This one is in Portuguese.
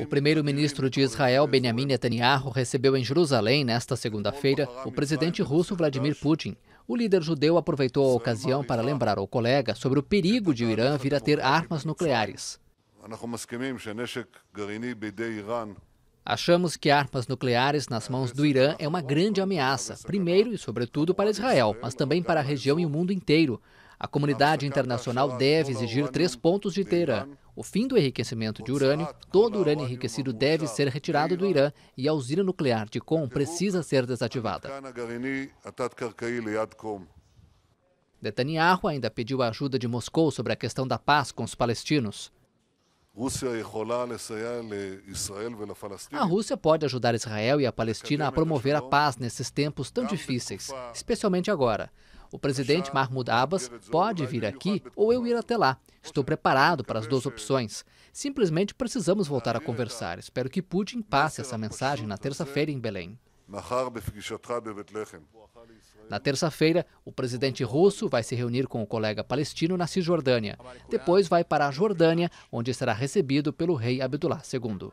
O primeiro-ministro de Israel, Benjamin Netanyahu, recebeu em Jerusalém, nesta segunda-feira, o presidente russo Vladimir Putin. O líder judeu aproveitou a ocasião para lembrar ao colega sobre o perigo de o Irã vir a ter armas é nucleares. Achamos que armas nucleares nas mãos do Irã é uma grande ameaça, primeiro e sobretudo para Israel, mas também para a região e o mundo inteiro. A comunidade internacional deve exigir três pontos de Teherã: o fim do enriquecimento de urânio, todo urânio enriquecido deve ser retirado do Irã e a usina nuclear de Qom precisa ser desativada. Netanyahu ainda pediu a ajuda de Moscou sobre a questão da paz com os palestinos. A Rússia pode ajudar Israel e a Palestina a promover a paz nesses tempos tão difíceis, especialmente agora. O presidente Mahmoud Abbas pode vir aqui ou eu ir até lá. Estou preparado para as duas opções. Simplesmente precisamos voltar a conversar. Espero que Putin passe essa mensagem na terça-feira em Belém. Na terça-feira, o presidente russo vai se reunir com o colega palestino na Cisjordânia. Depois vai para a Jordânia, onde será recebido pelo rei Abdullah II.